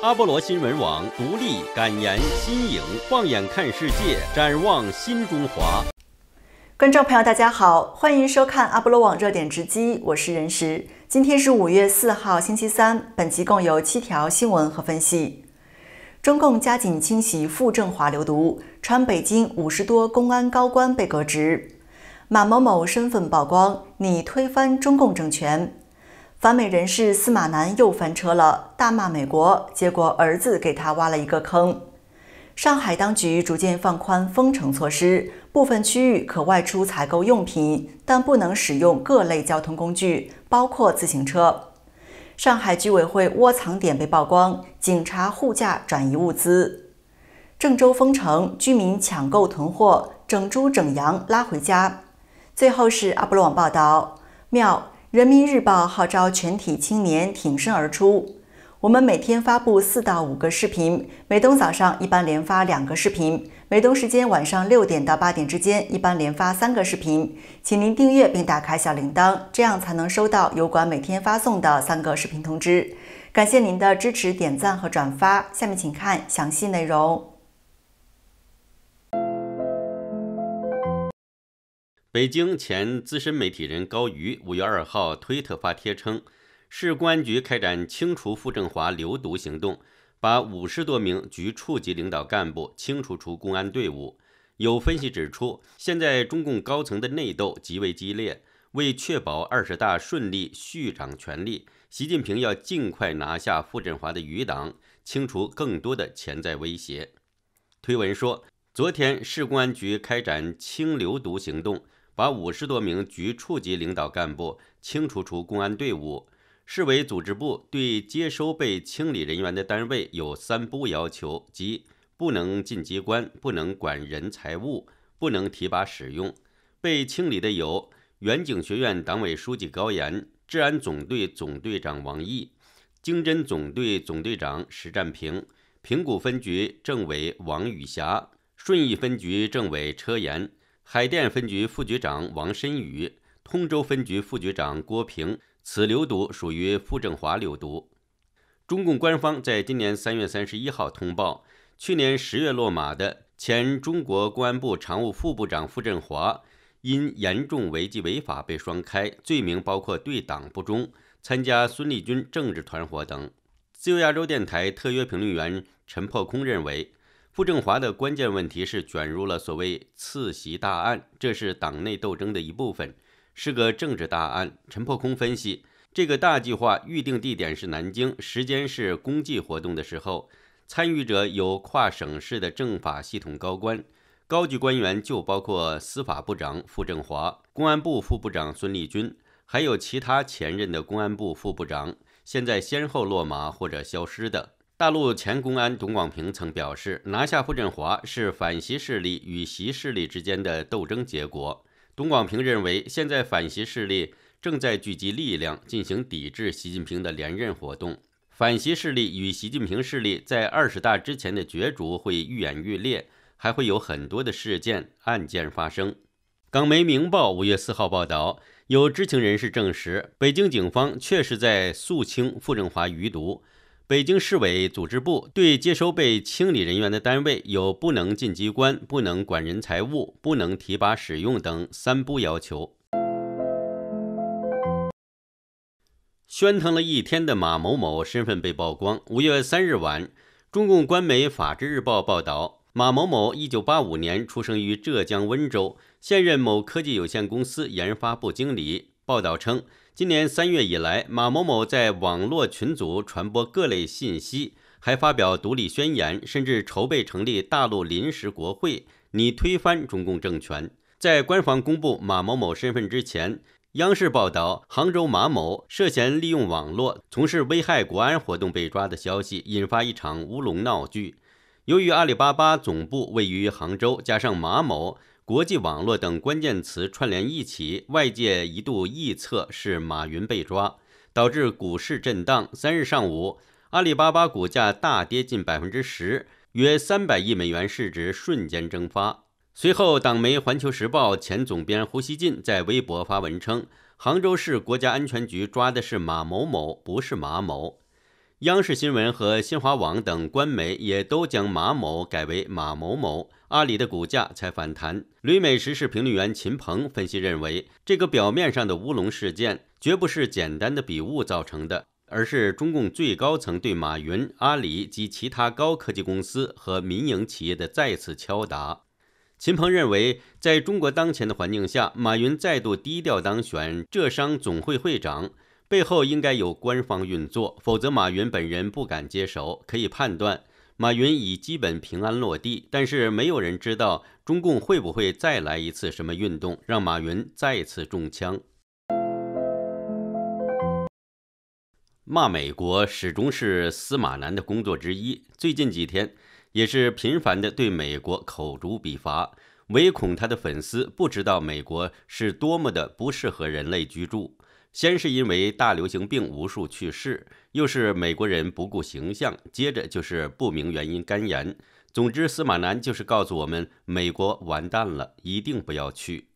阿波罗新闻网独立、敢言、新颖，放眼看世界，展望新中华。观众朋友，大家好，欢迎收看阿波罗网热点直击，我是任石。今天是五月四号，星期三。本集共有七条新闻和分析。中共加紧清洗傅政华流毒，川、北京五十多公安高官被革职。马某某身份曝光，拟推翻中共政权。反美人士司马南又翻车了，大骂美国，结果儿子给他挖了一个坑。上海当局逐渐放宽封城措施，部分区域可外出采购用品，但不能使用各类交通工具，包括自行车。上海居委会窝藏点被曝光，警察护驾转移物资。郑州封城，居民抢购囤货，整猪整羊拉回家。最后是阿波罗网报道，庙。人民日报号召全体青年挺身而出。我们每天发布四到五个视频，每冬早上一般连发两个视频，每冬时间晚上六点到八点之间一般连发三个视频。请您订阅并打开小铃铛，这样才能收到油管每天发送的三个视频通知。感谢您的支持、点赞和转发。下面请看详细内容。北京前资深媒体人高瑜五月二号推特发帖称，市公安局开展清除傅政华流毒行动，把五十多名局处级领导干部清除出公安队伍。有分析指出，现在中共高层的内斗极为激烈，为确保二十大顺利续掌权力，习近平要尽快拿下傅政华的余党，清除更多的潜在威胁。推文说，昨天市公安局开展清流毒行动。把五十多名局处级领导干部清除出公安队伍。市委组织部对接收被清理人员的单位有三不要求，即不能进机关，不能管人财物，不能提拔使用。被清理的有：远警学院党委书记高岩，治安总队总队长王毅，经侦总队总队长石占平，平谷分局政委王宇霞，顺义分局政委车岩。海淀分局副局长王申宇、通州分局副局长郭平，此流毒属于傅政华流毒。中共官方在今年三月三十一号通报，去年十月落马的前中国公安部常务副部长傅政华，因严重违纪违法被双开，罪名包括对党不忠、参加孙立军政治团伙等。自由亚洲电台特约评论员陈破空认为。傅政华的关键问题是卷入了所谓“次席大案”，这是党内斗争的一部分，是个政治大案。陈破空分析，这个大计划预定地点是南京，时间是公祭活动的时候，参与者有跨省市的政法系统高官、高级官员，就包括司法部长傅政华、公安部副部长孙立军，还有其他前任的公安部副部长，现在先后落马或者消失的。大陆前公安董广平曾表示，拿下傅振华是反习势力与习势力之间的斗争结果。董广平认为，现在反习势力正在聚集力量进行抵制习近平的连任活动。反习势力与习近平势力在二十大之前的角逐会愈演愈烈，还会有很多的事件案件发生。港媒《明报》五月四号报道，有知情人士证实，北京警方确实在肃清傅振华余毒。北京市委组织部对接收被清理人员的单位有不能进机关、不能管人财物、不能提拔使用等三不要求。喧腾了一天的马某某身份被曝光。五月三日晚，中共官媒《法制日报》报道，马某某一九八五年出生于浙江温州，现任某科技有限公司研发部经理。报道称，今年三月以来，马某某在网络群组传播各类信息，还发表独立宣言，甚至筹备成立大陆临时国会，拟推翻中共政权。在官方公布马某某身份之前，央视报道杭州马某涉嫌利用网络从事危害国安活动被抓的消息，引发一场乌龙闹剧。由于阿里巴巴总部位于杭州，加上马某。国际网络等关键词串联一起，外界一度臆测是马云被抓，导致股市震荡。三日上午，阿里巴巴股价大跌近百分之十，约三百亿美元市值瞬间蒸发。随后，党媒《环球时报》前总编胡锡进在微博发文称：“杭州市国家安全局抓的是马某某，不是马某。”央视新闻和新华网等官媒也都将马某改为马某某，阿里的股价才反弹。旅美时事评论员秦鹏分析认为，这个表面上的乌龙事件绝不是简单的笔误造成的，而是中共最高层对马云、阿里及其他高科技公司和民营企业的再次敲打。秦鹏认为，在中国当前的环境下，马云再度低调当选浙商总会会长。背后应该有官方运作，否则马云本人不敢接手。可以判断，马云已基本平安落地。但是，没有人知道中共会不会再来一次什么运动，让马云再次中枪。骂美国始终是司马南的工作之一，最近几天也是频繁的对美国口诛笔伐，唯恐他的粉丝不知道美国是多么的不适合人类居住。先是因为大流行病无数去世，又是美国人不顾形象，接着就是不明原因肝炎。总之，司马南就是告诉我们，美国完蛋了，一定不要去。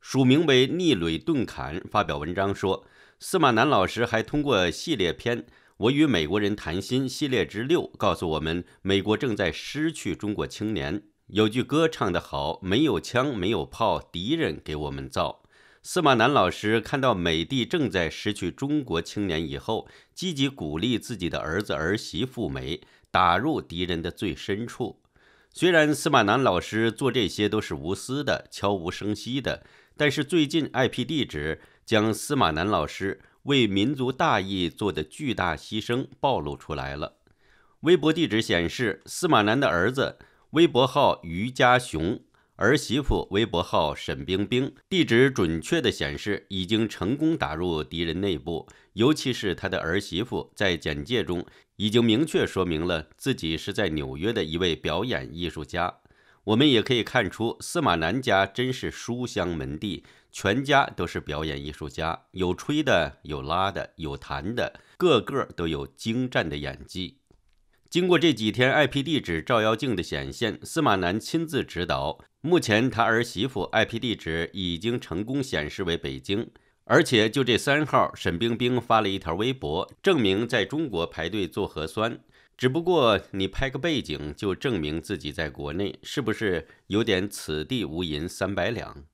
署名为逆磊顿坎发表文章说，司马南老师还通过系列片《我与美国人谈心》系列之六告诉我们，美国正在失去中国青年。有句歌唱得好，没有枪，没有炮，敌人给我们造。司马南老师看到美帝正在失去中国青年以后，积极鼓励自己的儿子儿媳赴美，打入敌人的最深处。虽然司马南老师做这些都是无私的、悄无声息的，但是最近 IP 地址将司马南老师为民族大义做的巨大牺牲暴露出来了。微博地址显示，司马南的儿子微博号于家雄。儿媳妇微博号沈冰冰，地址准确的显示已经成功打入敌人内部。尤其是他的儿媳妇，在简介中已经明确说明了自己是在纽约的一位表演艺术家。我们也可以看出，司马南家真是书香门第，全家都是表演艺术家，有吹的，有拉的，有弹的，个个都有精湛的演技。经过这几天 IP 地址照妖镜的显现，司马南亲自指导，目前他儿媳妇 IP 地址已经成功显示为北京，而且就这三号，沈冰冰发了一条微博，证明在中国排队做核酸，只不过你拍个背景就证明自己在国内，是不是有点此地无银三百两？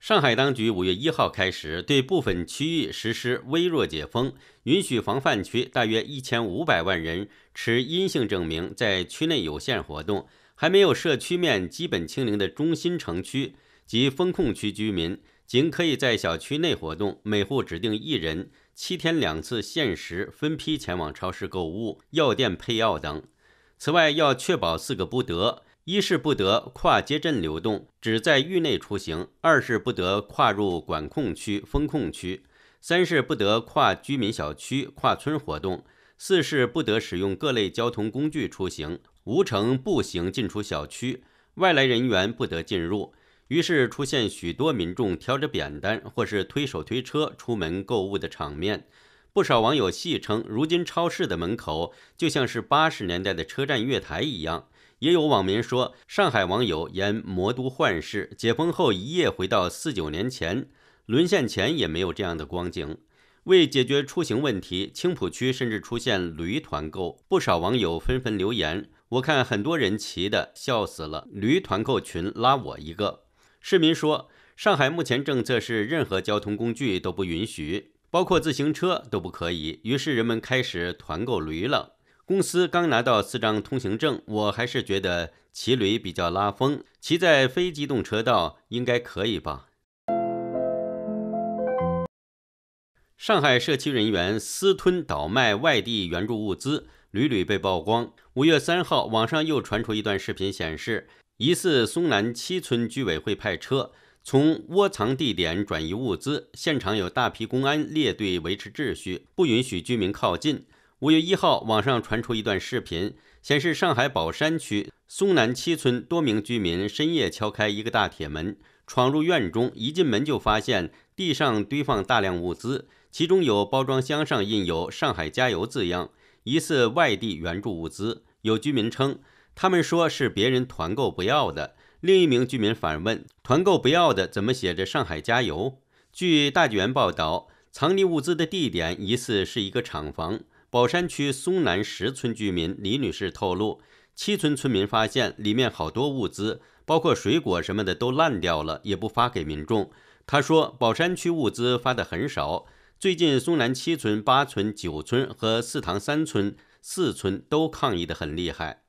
上海当局五月一号开始对部分区域实施微弱解封，允许防范区大约一千五百万人持阴性证明在区内有限活动。还没有社区面基本清零的中心城区及封控区居民，仅可以在小区内活动，每户指定一人，七天两次，限时分批前往超市购物、药店配药等。此外，要确保四个不得。一是不得跨街镇流动，只在域内出行；二是不得跨入管控区、封控区；三是不得跨居民小区、跨村活动；四是不得使用各类交通工具出行，无乘步行进出小区，外来人员不得进入。于是出现许多民众挑着扁担或是推手推车出门购物的场面，不少网友戏称，如今超市的门口就像是八十年代的车站月台一样。也有网民说，上海网友沿魔都幻视解封后一夜回到四九年前，沦陷前也没有这样的光景。为解决出行问题，青浦区甚至出现驴团购，不少网友纷纷留言：“我看很多人骑的，笑死了！”驴团购群拉我一个。市民说，上海目前政策是任何交通工具都不允许，包括自行车都不可以。于是人们开始团购驴了。公司刚拿到四张通行证，我还是觉得骑驴比较拉风，骑在非机动车道应该可以吧。上海社区人员私吞倒卖外地援助物资，屡屡被曝光。五月三号，网上又传出一段视频，显示疑似松南七村居委会派车从窝藏地点转移物资，现场有大批公安列队维持秩序，不允许居民靠近。五月一号，网上传出一段视频，显示上海宝山区淞南七村多名居民深夜敲开一个大铁门，闯入院中。一进门就发现地上堆放大量物资，其中有包装箱上印有“上海加油”字样，疑似外地援助物资。有居民称，他们说是别人团购不要的。另一名居民反问：“团购不要的，怎么写着‘上海加油’？”据大纪元报道，藏匿物资的地点疑似是一个厂房。宝山区松南十村居民李女士透露，七村村民发现里面好多物资，包括水果什么的都烂掉了，也不发给民众。她说，宝山区物资发的很少。最近，松南七村、八村、九村和四塘三村、四村都抗议的很厉害。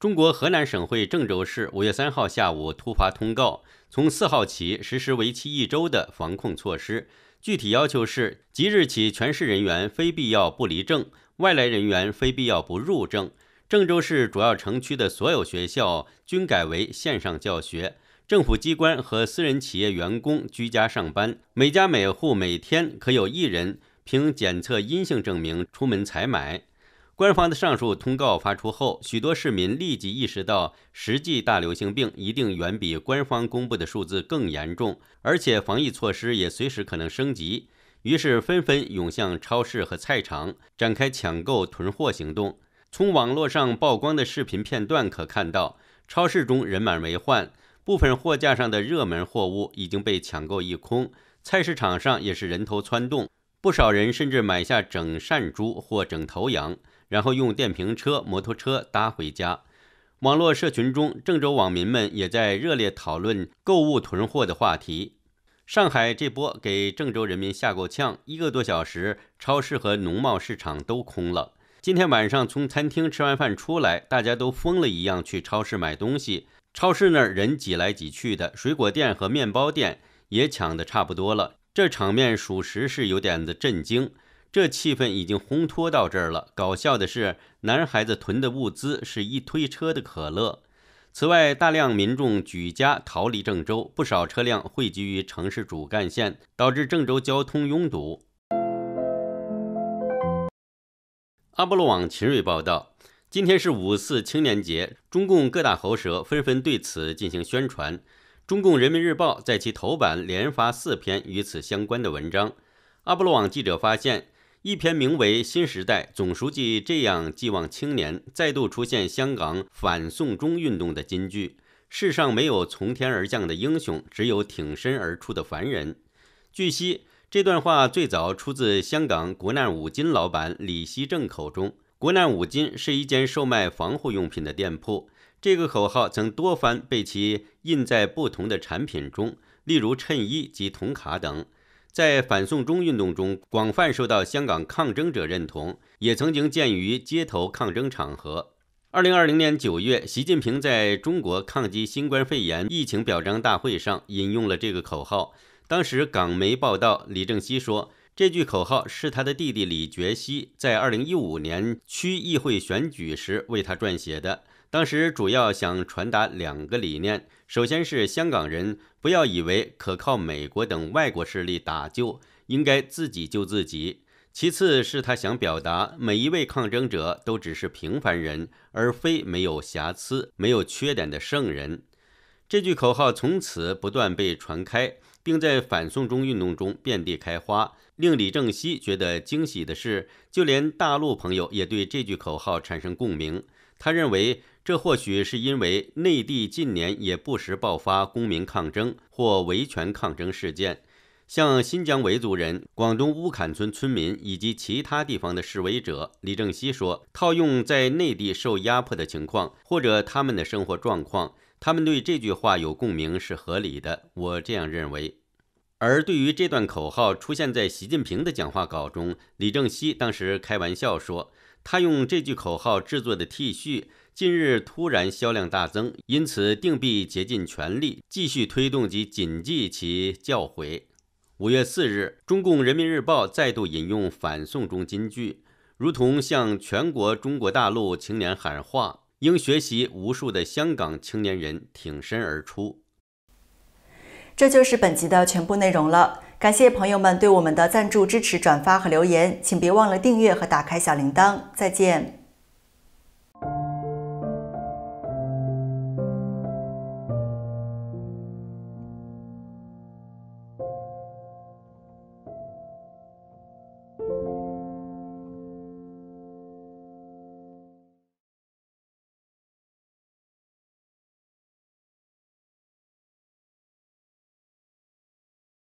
中国河南省会郑州市五月三号下午突发通告，从四号起实施为期一周的防控措施。具体要求是：即日起，全市人员非必要不离郑，外来人员非必要不入郑。郑州市主要城区的所有学校均改为线上教学，政府机关和私人企业员工居家上班。每家每户每天可有一人凭检测阴性证明出门采买。官方的上述通告发出后，许多市民立即意识到，实际大流行病一定远比官方公布的数字更严重，而且防疫措施也随时可能升级。于是，纷纷涌向超市和菜场，展开抢购囤货行动。从网络上曝光的视频片段可看到，超市中人满为患，部分货架上的热门货物已经被抢购一空；菜市场上也是人头攒动，不少人甚至买下整扇猪或整头羊。然后用电瓶车、摩托车搭回家。网络社群中，郑州网民们也在热烈讨论购物囤货的话题。上海这波给郑州人民吓够呛，一个多小时，超市和农贸市场都空了。今天晚上从餐厅吃完饭出来，大家都疯了一样去超市买东西，超市那儿人挤来挤去的，水果店和面包店也抢得差不多了。这场面，属实是有点子震惊。这气氛已经烘托到这儿了。搞笑的是，男孩子囤的物资是一推车的可乐。此外，大量民众举家逃离郑州，不少车辆汇集于城市主干线，导致郑州交通拥堵。阿波罗网秦锐报道，今天是五四青年节，中共各大喉舌纷纷对此进行宣传。中共人民日报在其头版连发四篇与此相关的文章。阿波罗网记者发现。一篇名为《新时代总书记这样寄望青年》，再度出现香港反送中运动的金句：“世上没有从天而降的英雄，只有挺身而出的凡人。”据悉，这段话最早出自香港国难五金老板李希正口中。国难五金是一间售卖防护用品的店铺，这个口号曾多番被其印在不同的产品中，例如衬衣及铜卡等。在反送中运动中，广泛受到香港抗争者认同，也曾经见于街头抗争场合。二零二零年九月，习近平在中国抗击新冠肺炎疫情表彰大会上引用了这个口号。当时港媒报道，李正熙说。这句口号是他的弟弟李觉熙在2015年区议会选举时为他撰写的。当时主要想传达两个理念：首先是香港人不要以为可靠美国等外国势力打救，应该自己救自己；其次是他想表达每一位抗争者都只是平凡人，而非没有瑕疵、没有缺点的圣人。这句口号从此不断被传开，并在反送中运动中遍地开花。令李正熙觉得惊喜的是，就连大陆朋友也对这句口号产生共鸣。他认为，这或许是因为内地近年也不时爆发公民抗争或维权抗争事件，像新疆维族人、广东乌坎村村民以及其他地方的示威者。李正熙说：“套用在内地受压迫的情况或者他们的生活状况，他们对这句话有共鸣是合理的。我这样认为。”而对于这段口号出现在习近平的讲话稿中，李正熙当时开玩笑说：“他用这句口号制作的 T 恤，近日突然销量大增，因此定必竭尽全力继续推动及谨记其教诲。”五月四日，中共《人民日报》再度引用反送中金句，如同向全国中国大陆青年喊话：“应学习无数的香港青年人挺身而出。”这就是本集的全部内容了。感谢朋友们对我们的赞助支持、转发和留言，请别忘了订阅和打开小铃铛。再见。